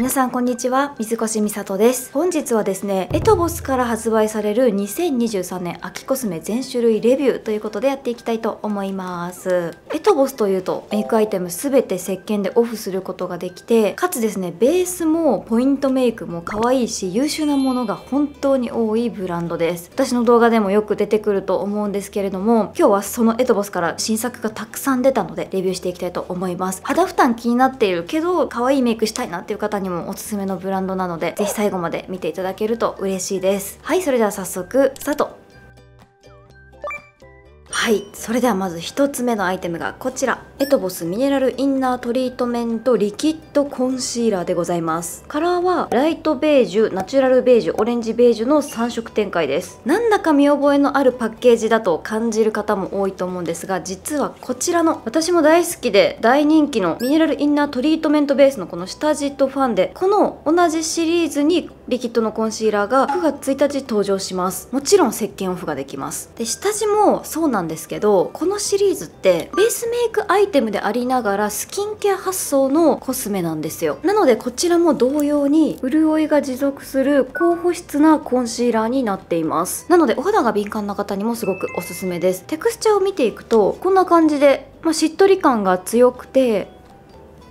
皆さんこんにちは水越美里です本日はですねエトボスから発売される2023年秋コスメ全種類レビューということでやっていきたいと思いますエトボスというとメイクアイテム全て石鹸でオフすることができてかつですねベースもポイントメイクも可愛いし優秀なものが本当に多いブランドです私の動画でもよく出てくると思うんですけれども今日はそのエトボスから新作がたくさん出たのでレビューしていきたいと思います肌負担気になっているけど可愛いメイクしたいなっていう方ににもおすすめのブランドなので、是非最後まで見ていただけると嬉しいです。はい、それでは早速、スタートはいそれではまず1つ目のアイテムがこちらエトボスミネラルインナートリートメントリキッドコンシーラーでございますカラーはライトベージュナチュラルベージュオレンジベージュの3色展開ですなんだか見覚えのあるパッケージだと感じる方も多いと思うんですが実はこちらの私も大好きで大人気のミネラルインナートリートメントベースのこの下地とファンでこの同じシリーズにリキッドのコンシーラーが9月1日登場しますもちろん石鹸オフができますで下地もそうなんですけどこのシリーズってベースメイクアイテムでありながらスキンケア発想のコスメなんですよなのでこちらも同様に潤いが持続する高保湿なコンシーラーになっていますなのでお肌が敏感な方にもすごくおすすめですテクスチャーを見ていくとこんな感じでまあ、しっとり感が強くて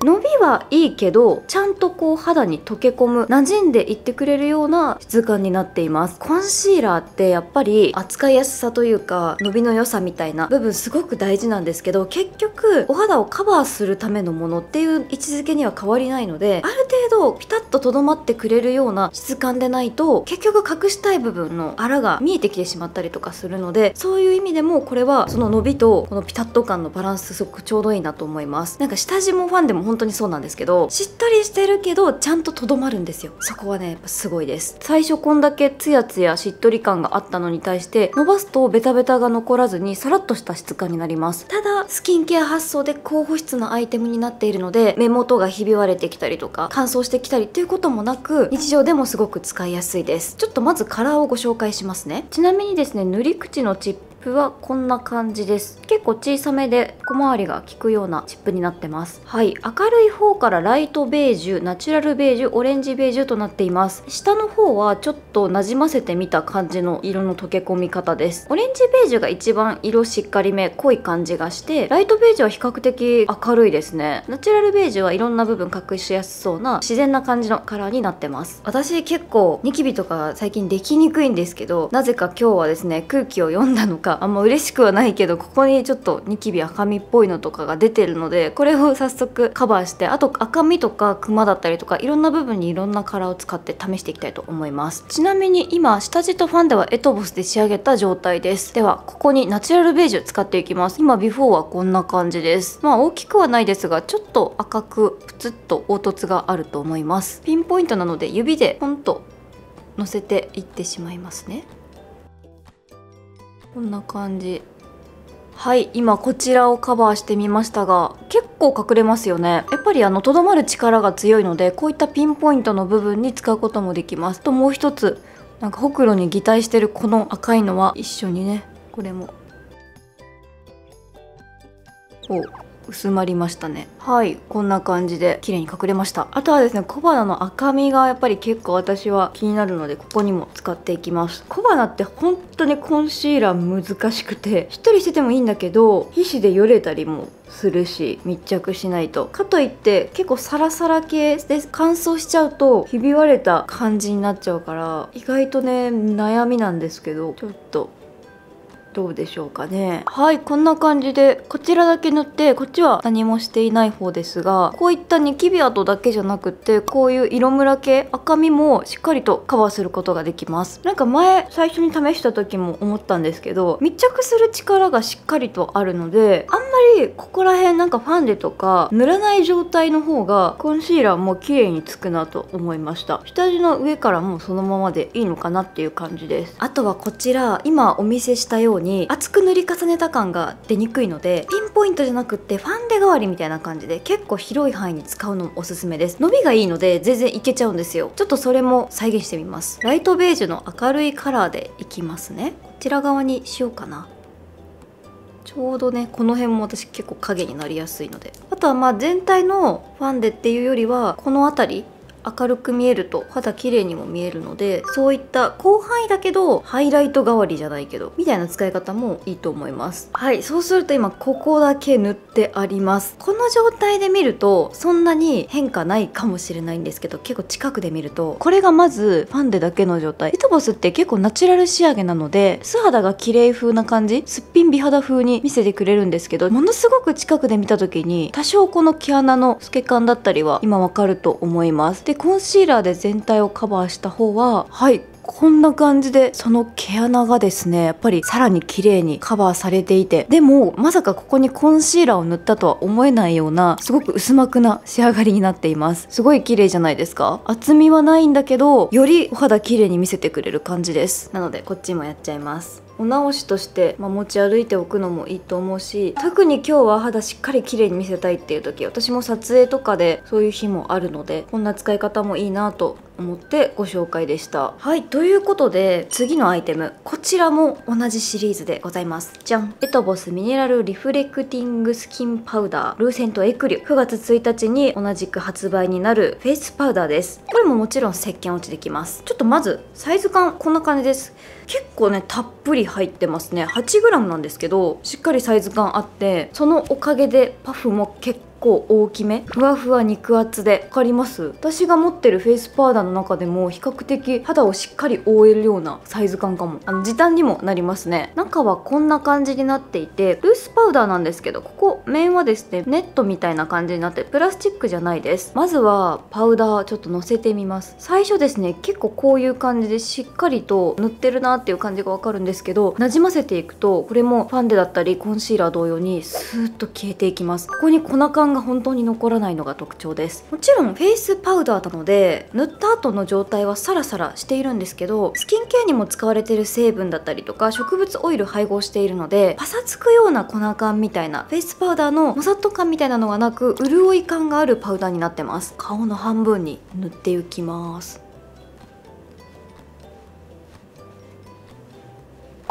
伸びはいいけどちゃんとこう肌に溶け込む馴染んでいってくれるような質感になっていますコンシーラーってやっぱり扱いやすさというか伸びの良さみたいな部分すごく大事なんですけど結局お肌をカバーするためのものっていう位置づけには変わりないのである程度ピタッととどまってくれるような質感でないと結局隠したい部分のあらが見えてきてしまったりとかするのでそういう意味でもこれはその伸びとこのピタッと感のバランスすごくちょうどいいなと思いますなんか下地もファンでも本当にそうなんですけどしっとりしてるけどちゃんととどまるんですよそこはねやっぱすごいです最初こんだけツヤツヤしっとり感があったのに対して伸ばすとベタベタが残らずにサラッとした質感になりますただスキンケア発想で高保湿のアイテムになっているので目元がひび割れてきたりとか乾燥してきたりっていうこともなく日常でもすごく使いやすいですちょっとまずカラーをご紹介しますねちなみにですね塗り口のチッププはこんな感じです結構小さめで小回りが効くようなチップになってますはい明るい方からライトベージュナチュラルベージュオレンジベージュとなっています下の方はちょっとなじませてみた感じの色の溶け込み方ですオレンジベージュが一番色しっかりめ濃い感じがしてライトベージュは比較的明るいですねナチュラルベージュはいろんな部分隠しやすそうな自然な感じのカラーになってます私結構ニキビとか最近できにくいんですけどなぜか今日はですね空気を読んだのかかあんま嬉しくはないけどここにちょっとニキビ赤みっぽいのとかが出てるのでこれを早速カバーしてあと赤みとかクマだったりとかいろんな部分にいろんなカラーを使って試していきたいと思いますちなみに今下地とファンではエトボスで仕上げた状態ですではここにナチュラルベージュ使っていきます今ビフォーはこんな感じですまあ大きくはないですがちょっと赤くプツッと凹凸があると思いますピンポイントなので指でポンと乗せていってしまいますねこんな感じはい今こちらをカバーしてみましたが結構隠れますよねやっぱりあのとどまる力が強いのでこういったピンポイントの部分に使うこともできますともう一つなんかほくろに擬態してるこの赤いのは一緒にねこれもお薄まりましたねはいこんな感じで綺麗に隠れましたあとはですね小鼻の赤みがやっぱり結構私は気になるのでここにも使っていきます小鼻って本当にコンシーラー難しくてしっとりしててもいいんだけど皮脂でよれたりもするし密着しないとかといって結構サラサラ系で乾燥しちゃうとひび割れた感じになっちゃうから意外とね悩みなんですけどちょっとどうでしょうかねはいこんな感じでこちらだけ塗ってこっちは何もしていない方ですがこういったニキビ跡だけじゃなくてこういう色ムラ系赤みもしっかりとカバーすることができますなんか前最初に試した時も思ったんですけど密着する力がしっかりとあるのであんまりここら辺なんかファンデとか塗らない状態の方がコンシーラーも綺麗につくなと思いました下地の上からもうそのままでいいのかなっていう感じですあとはこちら今お見せしたようにに厚く塗り重ねた感が出にくいのでピンポイントじゃなくってファンデ代わりみたいな感じで結構広い範囲に使うのもおすすめです伸びがいいので全然いけちゃうんですよちょっとそれも再現してみますライトベージュの明るいカラーでいきますねこちら側にしようかなちょうどねこの辺も私結構影になりやすいのであとはまあ全体のファンデっていうよりはこの辺り明るく見えると肌綺麗にも見えるのでそういった広範囲だけどハイライト代わりじゃないけどみたいな使い方もいいと思いますはいそうすると今ここだけ塗ってありますこの状態で見るとそんなに変化ないかもしれないんですけど結構近くで見るとこれがまずファンデだけの状態リトボスって結構ナチュラル仕上げなので素肌が綺麗風な感じすっぴん美肌風に見せてくれるんですけどものすごく近くで見た時に多少この毛穴の透け感だったりは今わかると思いますでコンシーラーで全体をカバーした方ははいこんな感じでその毛穴がですねやっぱりさらに綺麗にカバーされていてでもまさかここにコンシーラーを塗ったとは思えないようなすごく薄膜な仕上がりになっていますすごい綺麗じゃないですか厚みはないんだけどよりお肌綺麗に見せてくれる感じですなのでこっちもやっちゃいますお直しとして、まあ、持ち歩いておくのもいいと思うし特に今日は肌しっかり綺麗に見せたいっていう時私も撮影とかでそういう日もあるのでこんな使い方もいいなと思ってご紹介でしたはいということで次のアイテムこちらも同じシリーズでございますじゃんエトボスミネラルリフレクティングスキンパウダールーセントエクリュ9月1日に同じく発売になるフェイスパウダーですこれももちろん石鹸落ちできますちょっとまずサイズ感こんな感じです結構ねたっぷり入ってますね 8g なんですけどしっかりサイズ感あってそのおかげでパフも結構大きめふわふわ肉厚で分かります私が持ってるフェイスパウダーの中でも比較的肌をしっかり覆えるようなサイズ感かもあの時短にもなりますね中はこんな感じになっていてルースパウダーなんですけどここ面はですねネットみたいな感じになってプラスチックじゃないですまずはパウダーちょっとのせてみます最初ですね結構こういう感じでしっかりと塗ってるなっていう感じがわかるんですけどなじませていくとこれもファンデだったりコンシーラー同様にスーッと消えていきますここに粉感感が本当に残らないのが特徴ですもちろんフェイスパウダーなので塗った後の状態はサラサラしているんですけどスキンケアにも使われてる成分だったりとか植物オイル配合しているのでパサつくような粉感みたいなフェイスパウダーのモサッと感みたいなのがなく潤い感があるパウダーになってます顔の半分に塗っていきます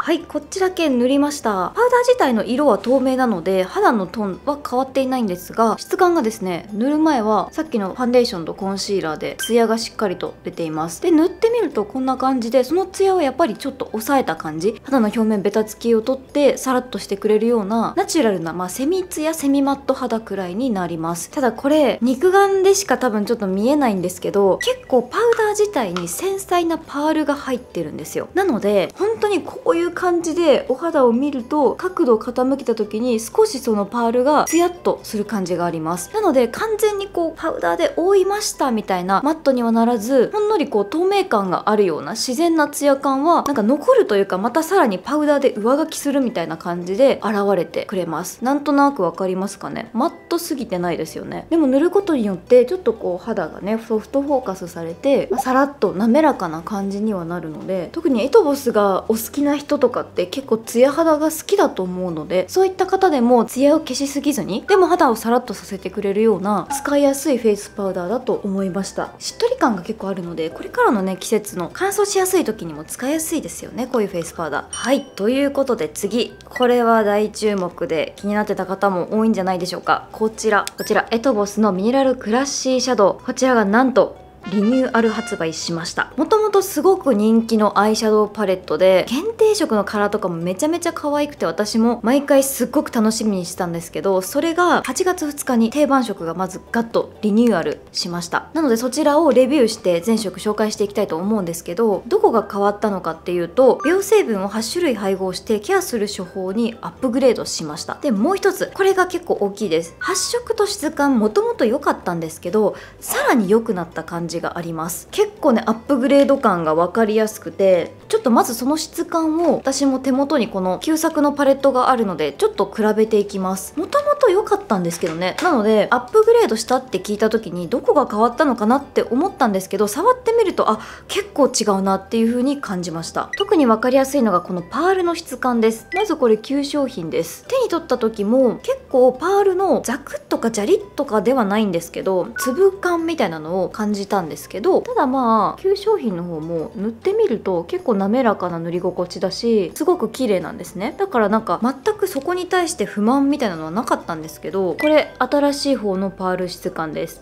はいこっちだけ塗りましたパウダー自体の色は透明なので肌のトーンは変わっていないんですが質感がですね塗る前はさっきのファンデーションとコンシーラーでツヤがしっかりと出ていますで塗ってみるとこんな感じでそのツヤはやっぱりちょっと抑えた感じ肌の表面ベタつきを取ってサラッとしてくれるようなナチュラルな、まあ、セミツヤセミマット肌くらいになりますただこれ肉眼でしか多分ちょっと見えないんですけど結構パウダー自体に繊細なパールが入ってるんですよなので本当にこういういう感じでお肌を見ると角度を傾けた時に少しそのパールがツヤっとする感じがありますなので完全にこうパウダーで覆いましたみたいなマットにはならずほんのりこう透明感があるような自然なツヤ感はなんか残るというかまたさらにパウダーで上書きするみたいな感じで現れてくれますなんとなくわかりますかねマットすぎてないですよねでも塗ることによってちょっとこう肌がねソフトフォーカスされて、まあ、さらっと滑らかな感じにはなるので特にエトボスがお好きな人とかって結構ツヤ肌が好きだと思うのでそういった方でもツヤを消しすぎずにでも肌をサラッとさせてくれるような使いやすいフェイスパウダーだと思いましたしっとり感が結構あるのでこれからのね季節の乾燥しやすい時にも使いやすいですよねこういうフェイスパウダーはいということで次これは大注目で気になってた方も多いんじゃないでしょうかこちらこちらエトボスのミネラルクラッシーシャドウこちらがなんとリニューアル発売しましたもともとすごく人気のアイシャドウパレットで限定色のカラーとかもめちゃめちゃ可愛くて私も毎回すっごく楽しみにしたんですけどそれが8月2日に定番色がまずガッとリニューアルしましたなのでそちらをレビューして全色紹介していきたいと思うんですけどどこが変わったのかっていうと美容成分を8種類配合してケアする処方にアップグレードしましたでもう一つこれが結構大きいです発色と質感もともと良かったんですけどさらに良くなった感じじがあります結構ねアップグレード感が分かりやすくてちょっとまずその質感を私も手元にこの旧作のパレットがあるのでちょっと比べていきますもともと良かったんですけどねなのでアップグレードしたって聞いた時にどこが変わったのかなって思ったんですけど触ってみるとあ結構違うなっていう風に感じました特に分かりやすいのがこのパールの質感ですまずこれ旧商品です手に取った時も結構パールのザクッとかジャリッとかではないんですけど粒感みたいなのを感じたんですけどただまあ旧商品の方も塗ってみると結構滑らかな塗り心地だしすごく綺麗なんですねだからなんか全くそこに対して不満みたいなのはなかったんですけどこれ新しい方のパール質感です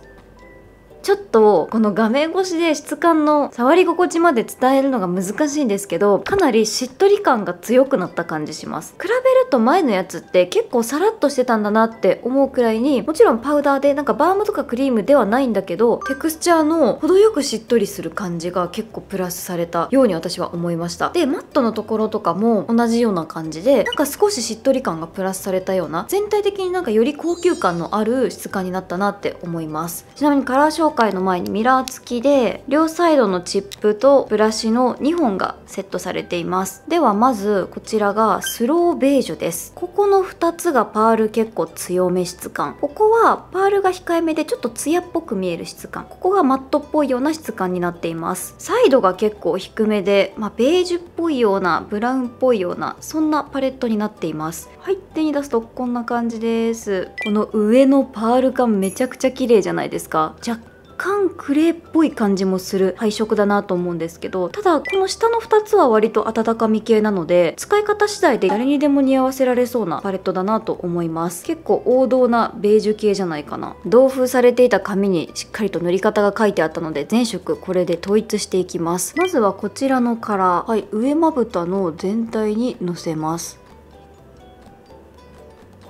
ちょっとこの画面越しで質感の触り心地まで伝えるのが難しいんですけどかなりしっとり感が強くなった感じします比べると前のやつって結構サラッとしてたんだなって思うくらいにもちろんパウダーでなんかバームとかクリームではないんだけどテクスチャーの程よくしっとりする感じが結構プラスされたように私は思いましたでマットのところとかも同じような感じでなんか少ししっとり感がプラスされたような全体的になんかより高級感のある質感になったなって思いますちなみにカラー会の前にミラー付きで両サイドのチップとブラシの2本がセットされていますではまずこちらがスローベージュですここの2つがパール結構強め質感ここはパールが控えめでちょっとツヤっぽく見える質感ここがマットっぽいような質感になっていますサイドが結構低めで、まあ、ベージュっぽいようなブラウンっぽいようなそんなパレットになっています入ってに出すとこんな感じですこの上のパール感めちゃくちゃ綺麗じゃないですか若干クレーっぽい感じもする配色だなと思うんですけどただこの下の2つは割と温かみ系なので使い方次第で誰にでも似合わせられそうなパレットだなと思います結構王道なベージュ系じゃないかな同封されていた紙にしっかりと塗り方が書いてあったので全色これで統一していきますまずはこちらのカラーはい上まぶたの全体にのせます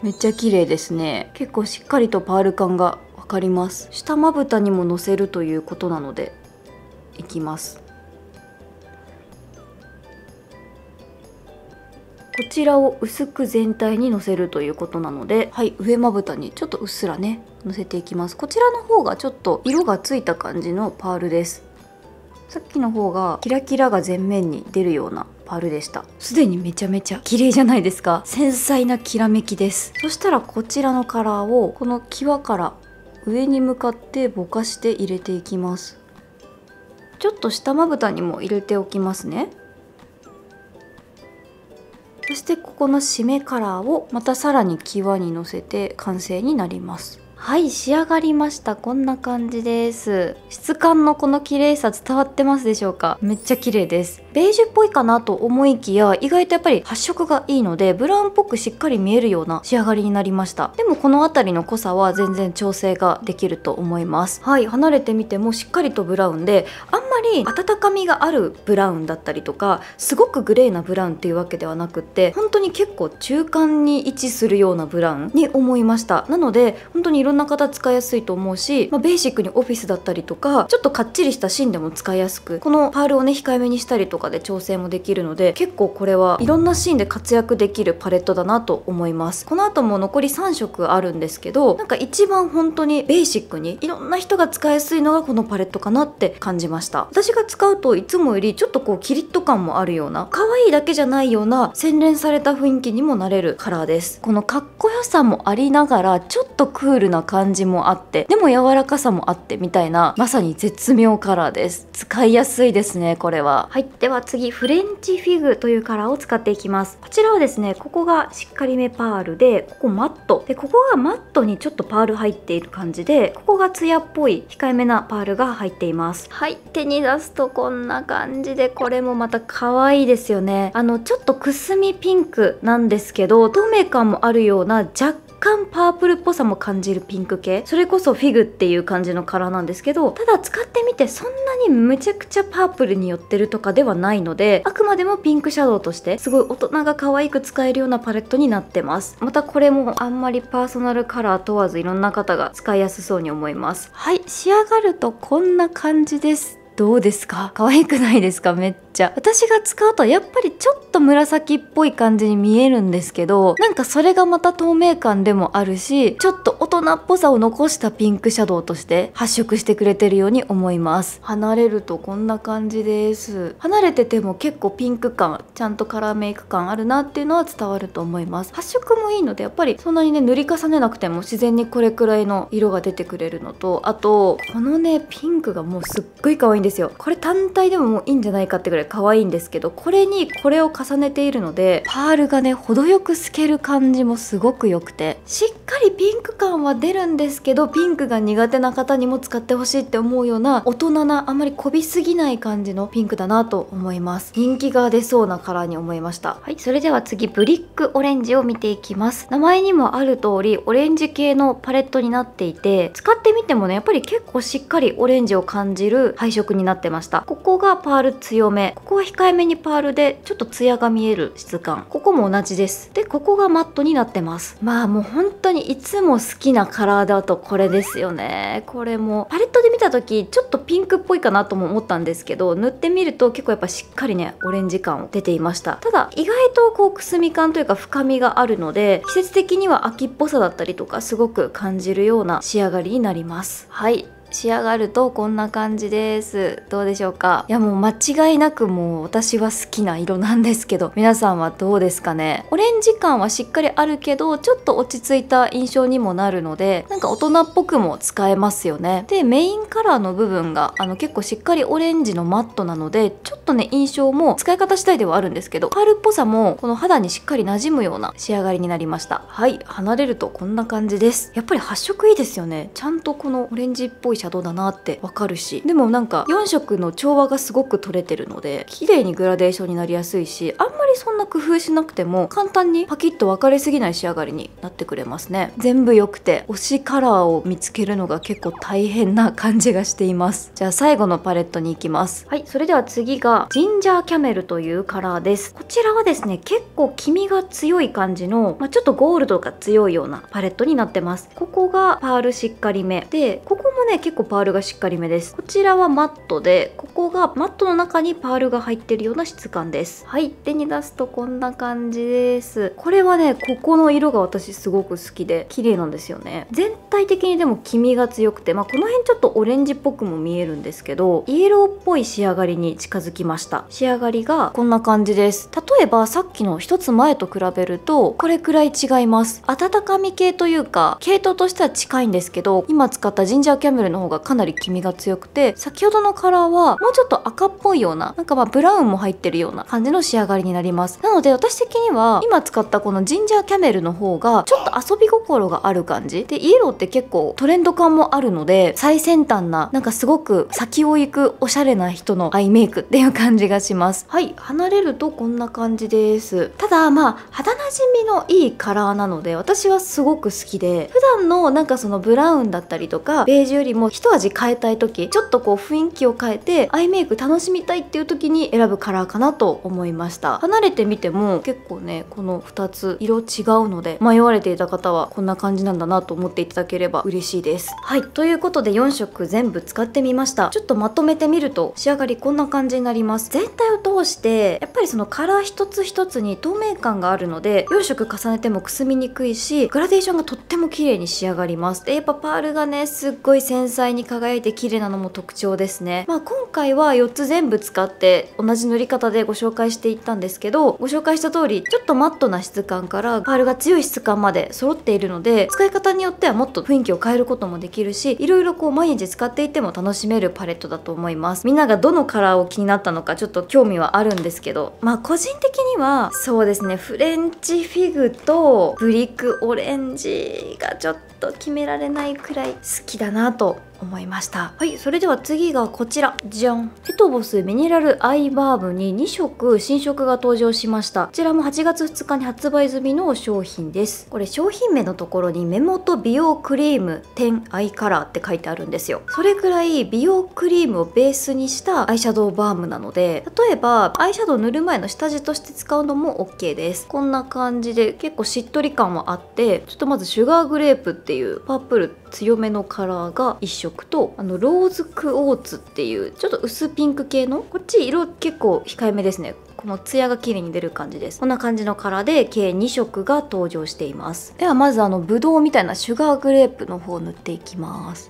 めっちゃ綺麗ですね結構しっかりとパール感がかります下まぶたにものせるということなのでいきますこちらを薄く全体にのせるということなので、はい、上まぶたにちょっとうっすらね、のせていきます。こちらの方がちょっと色がついた感じのパールです。さっきの方がキラキラが全面に出るようなパールでした。すでにめちゃめちゃ綺麗じゃないですか。繊細なきらめきです。そしたらこちらのカラーをこの際から上に向かってぼかして入れていきますちょっと下まぶたにも入れておきますねそしてここの締めカラーをまたさらに際にのせて完成になりますはい仕上がりましたこんな感じです質感のこの綺麗さ伝わってますでしょうかめっちゃ綺麗ですベージュっぽいかなと思いきや意外とやっぱり発色がいいのでブラウンっぽくしっかり見えるような仕上がりになりましたでもこの辺りの濃さは全然調整ができると思いますはい離れてみてもしっかりとブラウンであんまり温かみがあるブラウンだったりとかすごくグレーなブラウンっていうわけではなくって本当に結構中間に位置するようなブラウンに思いましたなので本当にいろんな方使いやすいと思うし、まあ、ベーシックにオフィスだったりとかちょっとかっちりした芯でも使いやすくこのパールをね控えめにしたりとかで調整もできるので結構これはいろんなシーンで活躍できるパレットだなと思いますこの後も残り3色あるんですけどなんか一番本当にベーシックにいろんな人が使いやすいのがこのパレットかなって感じました私が使うといつもよりちょっとこうキリッと感もあるような可愛いだけじゃないような洗練された雰囲気にもなれるカラーですこのかっこよさもありながらちょっとクールな感じもあってでも柔らかさもあってみたいなまさに絶妙カラーです使いやすいですねこれは入ってはは次フレンチフィグというカラーを使っていきますこちらはですねここがしっかりめパールでここマットでここがマットにちょっとパール入っている感じでここがツヤっぽい控えめなパールが入っていますはい手に出すとこんな感じでこれもまた可愛いですよねあのちょっとくすみピンクなんですけど透明感もあるような若干パープルっぽさも感じるピンク系それこそフィグっていう感じのカラーなんですけどただ使ってみてそんなにむちゃくちゃパープルに寄ってるとかではないのであくまでもピンクシャドウとしてすごい大人が可愛く使えるようなパレットになってますまたこれもあんまりパーソナルカラー問わずいろんな方が使いやすそうに思いますはい仕上がるとこんな感じですどうですか可愛くないですかめっちゃ私が使うとやっぱりちょっと紫っぽい感じに見えるんですけどなんかそれがまた透明感でもあるしちょっと大人っぽさを残したピンクシャドウとして発色してくれてるように思います離れるとこんな感じです離れてても結構ピンク感ちゃんとカラーメイク感あるなっていうのは伝わると思います発色もいいのでやっぱりそんなにね塗り重ねなくても自然にこれくらいの色が出てくれるのとあとこのねピンクがもうすっごい可愛いんですよこれ単体でももういいんじゃないかってくらい可愛いんですけどこれにこれを重ねているのでパールがね程よく透ける感じもすごく良くてしっかりピンク感は出るんですけどピンクが苦手な方にも使ってほしいって思うような大人なあまりこびすぎない感じのピンクだなと思います人気が出そうなカラーに思いましたはいそれでは次ブリックオレンジを見ていきます名前にもある通りオレンジ系のパレットになっていて使ってみてもねやっぱり結構しっかりオレンジを感じる配色になってましたここがパール強めここは控えめにパールでちょっとツヤが見える質感ここも同じですでここがマットになってますまあもう本当にいつも好きなカラーだとこれですよねこれもパレットで見た時ちょっとピンクっぽいかなとも思ったんですけど塗ってみると結構やっぱしっかりねオレンジ感出ていましたただ意外とこうくすみ感というか深みがあるので季節的には秋っぽさだったりとかすごく感じるような仕上がりになりますはい仕上がるとこんな感じですどうでしょうかいやもう間違いなくもう私は好きな色なんですけど皆さんはどうですかねオレンジ感はしっかりあるけどちょっと落ち着いた印象にもなるのでなんか大人っぽくも使えますよねでメインカラーの部分があの結構しっかりオレンジのマットなのでちょっとね印象も使い方次第ではあるんですけどパールっぽさもこの肌にしっかり馴染むような仕上がりになりましたはい離れるとこんな感じですやっぱり発色いいですよねちゃんとこのオレンジっぽいいシャドウだなってわかるしでもなんか4色の調和がすごく取れてるので綺麗にグラデーションになりやすいしあんまりそんな工夫しなくても簡単にパキッと分かりすぎない仕上がりになってくれますね全部良くて推しカラーを見つけるのが結構大変な感じがしていますじゃあ最後のパレットに行きますはいそれでは次がジンジャーキャメルというカラーですこちらはですね結構黄身が強い感じの、まあ、ちょっとゴールドが強いようなパレットになってますここがパールしっかりめでここもね結構パールがしっかりめですこちらはマットでここがマットの中にパールが入ってるような質感ですはい手に出すとこんな感じですこれはねここの色が私すごく好きで綺麗なんですよね全体的にでも黄身が強くてまあこの辺ちょっとオレンジっぽくも見えるんですけどイエローっぽい仕上がりに近づきました仕上がりがこんな感じです例えばさっきの1つ前と比べるとこれくらい違います温かみ系というか系統としては近いんですけど今使ったジンジャーキャメルのの方がかなり黄みが強くて先ほどのカラーはもうちょっと赤っぽいようななんかまあブラウンも入ってるような感じの仕上がりになりますなので私的には今使ったこのジンジャーキャメルの方がちょっと遊び心がある感じでイエローって結構トレンド感もあるので最先端ななんかすごく先を行くおしゃれな人のアイメイクっていう感じがしますはい離れるとこんな感じですただまあ肌なじみのいいカラーなので私はすごく好きで普段のなんかそのブラウンだったりとかベージュよりもも一味変えたい時ちょっとこう雰囲気を変えてアイメイク楽しみたいっていう時に選ぶカラーかなと思いました離れてみても結構ねこの2つ色違うので迷われていた方はこんな感じなんだなと思っていただければ嬉しいですはいということで4色全部使ってみましたちょっとまとめてみると仕上がりこんな感じになります全体を通してやっぱりそのカラー一つ一つに透明感があるので4色重ねてもくすみにくいしグラデーションがとっても綺麗に仕上がりますでやっぱパールがねすっごい繊細彩に輝いて綺麗なのも特徴ですね。まあ今回は4つ全部使って同じ塗り方でご紹介していったんですけど、ご紹介した通りちょっとマットな質感からパールが強い質感まで揃っているので、使い方によってはもっと雰囲気を変えることもできるし、いろいろこう毎日使っていても楽しめるパレットだと思います。みんながどのカラーを気になったのかちょっと興味はあるんですけど、まあ個人的にはそうですね、フレンチフィグとブリックオレンジがちょっと決められないくらい好きだなと思いましたはいそれでは次がこちらじゃんペトボスミネラルアイバーブに2色新色が登場しましたこちらも8月2日に発売済みの商品ですこれ商品名のところに目元美容クリーム10アイカラーって書いてあるんですよそれくらい美容クリームをベースにしたアイシャドウバームなので例えばアイシャドウ塗る前の下地として使うのも OK ですこんな感じで結構しっとり感はあってちょっとまずシュガーグレープっていうパープル強めのカラーが1色とあのローズクオーツっていうちょっと薄ピンク系のこっち色結構控えめですねこのツヤが綺麗に出る感じですこんな感じのカラーで計2色が登場していますではまずあのブドウみたいなシュガーグレープの方を塗っていきます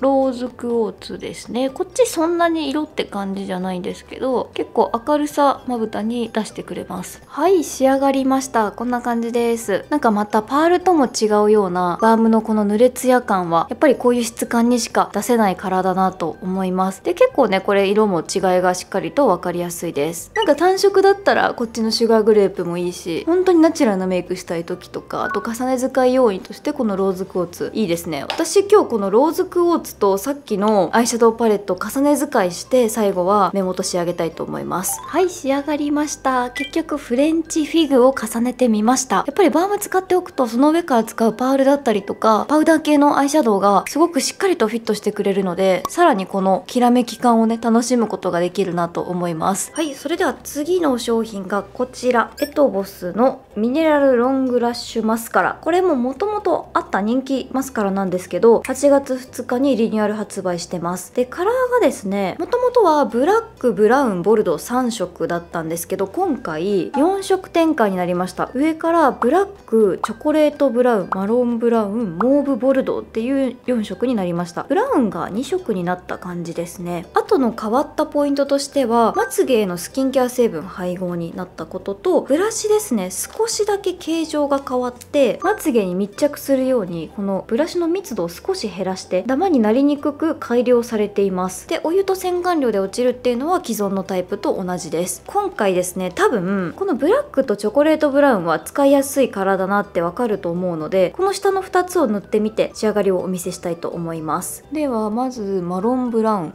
ローズクォーツですねこっちそんなに色って感じじゃないんですけど結構明るさまぶたに出してくれますはい仕上がりましたこんな感じですなんかまたパールとも違うようなバームのこの濡れツヤ感はやっぱりこういう質感にしか出せないカラーだなと思いますで結構ねこれ色も違いがしっかりと分かりやすいですなんか単色だったらこっちのシュガーグレープもいいし本当にナチュラルなメイクしたい時とかあと重ね使い要因としてこのローズクオーツいいですね私今日このローズクーツつとさっきのアイシャドウパレット重ね使いして最後は目元仕上げたいと思いますはい仕上がりました結局フレンチフィグを重ねてみましたやっぱりバーム使っておくとその上から使うパールだったりとかパウダー系のアイシャドウがすごくしっかりとフィットしてくれるのでさらにこのきらめき感をね楽しむことができるなと思いますはいそれでは次の商品がこちらエトボスのミネラルロングラッシュマスカラこれももともとあった人気マスカラなんですけど8月2日にリニューアル発売してますでカラーがですねもともとはブラックブラウンボルド3色だったんですけど今回4色展開になりました上からブラックチョコレートブラウンマロンブラウンモーブボルドっていう4色になりましたブラウンが2色になった感じですねあとの変わったポイントとしてはまつげへのスキンケア成分配合になったこととブラシですね少しだけ形状が変わってまつげに密着するようにこのブラシの密度を少し減らしてダマにななりにくく改良されていますでお湯と洗顔料で落ちるっていうのは既存のタイプと同じです今回ですね多分このブラックとチョコレートブラウンは使いやすいからだなってわかると思うのでこの下の2つを塗ってみて仕上がりをお見せしたいと思いますではまずマロンブラウン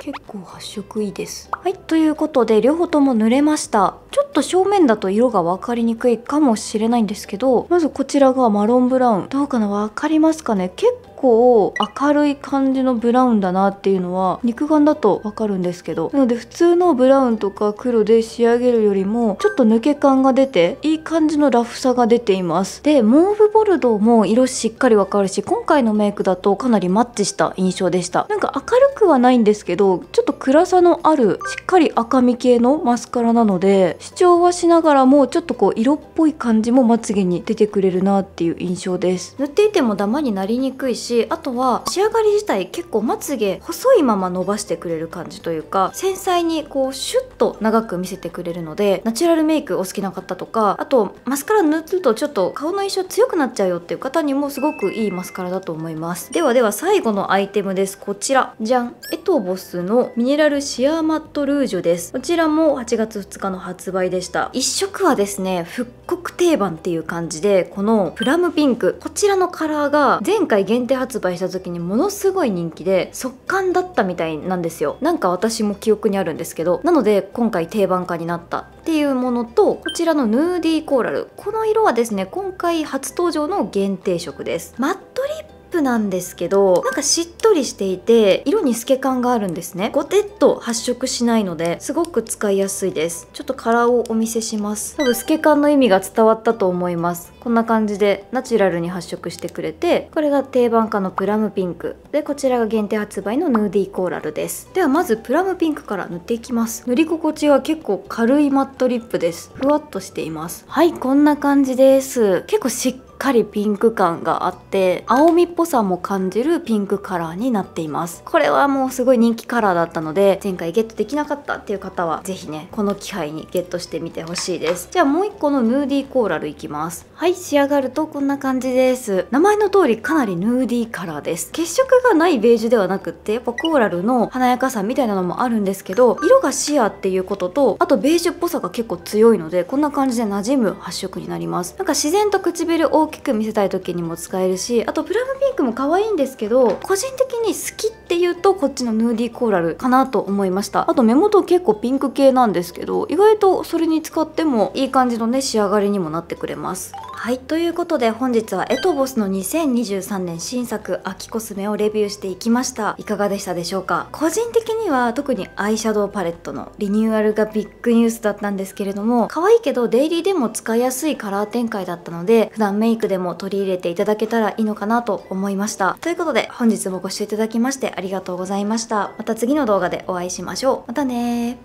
結構発色いいですはいということで両方とも塗れましたちょっと正面だと色が分かりにくいかもしれないんですけどまずこちらがマロンブラウンどうかな分かりますかね結構明るい感じのブラウンだなっていうのは肉眼だとわかるんですけどなので普通のブラウンとか黒で仕上げるよりもちょっと抜け感が出ていい感じのラフさが出ていますでモーブボルドも色しっかりわかるし今回のメイクだとかなりマッチした印象でしたなんか明るくはないんですけどちょっと暗さのあるしっかり赤み系のマスカラなので主張はしながらもちょっとこう色っぽい感じもまつげに出てくれるなっていう印象です塗っていてもダマになりにくいししあとは仕上がり自体結構まつげ細いまま伸ばしてくれる感じというか繊細にこうシュッと長く見せてくれるのでナチュラルメイクお好きな方とかあとマスカラ塗るとちょっと顔の印象強くなっちゃうよっていう方にもすごくいいマスカラだと思いますではでは最後のアイテムですこちらじゃんエトボスのミネラルシアーマットルージュですこちらも8月2日の発売でした1色はですね復刻定番っていう感じでこのプラムピンクこちらのカラーが前回限定発売した時にものすごい人気で速乾だったみたいなんですよなんか私も記憶にあるんですけどなので今回定番化になったっていうものとこちらのヌーディーコーラルこの色はですね今回初登場の限定色ですマットリッププなんですけどなんかしっとりしていて色に透け感があるんですねゴテッと発色しないのですごく使いやすいですちょっとカラーをお見せします多分透け感の意味が伝わったと思いますこんな感じでナチュラルに発色してくれてこれが定番化のプラムピンクでこちらが限定発売のヌーディーコーラルですではまずプラムピンクから塗っていきます塗り心地は結構軽いマットリップですふわっとしていますはいこんな感じです結構しっかりピンク感があって青みっぽさも感じるピンクカラーになっていますこれはもうすごい人気カラーだったので前回ゲットできなかったっていう方は是非ねこの機会にゲットしてみてほしいですじゃあもう1個のヌーディーコーラルいきますはい仕上がるとこんな感じです名前の通りかなりヌーディーカラーです血色がないベージュではなくってやっぱコーラルの華やかさみたいなのもあるんですけど色がシアっていうこととあとベージュっぽさが結構強いのでこんな感じで馴染む発色になりますなんか自然と唇大きく見せたい時にも使えるしあとプラムピンクも可愛いんですけど個人的に好きっていうとこっちのヌーディーコーラルかなと思いましたあと目元結構ピンク系なんですけど意外とそれに使ってもいい感じのね仕上がりにもなってくれますはいということで本日はエトボスの2023年新作秋コスメをレビューしていきましたいかがでしたでしょうか個人的には特にアイシャドウパレットのリニューアルがビッグニュースだったんですけれども可愛いけどデイリーでも使いやすいカラー展開だったので普段メイクでも取り入れていただけたらいいのかなと思いましたということで本日もご視聴いただきましてありがとうございましたありがとうございました。また次の動画でお会いしましょう。またね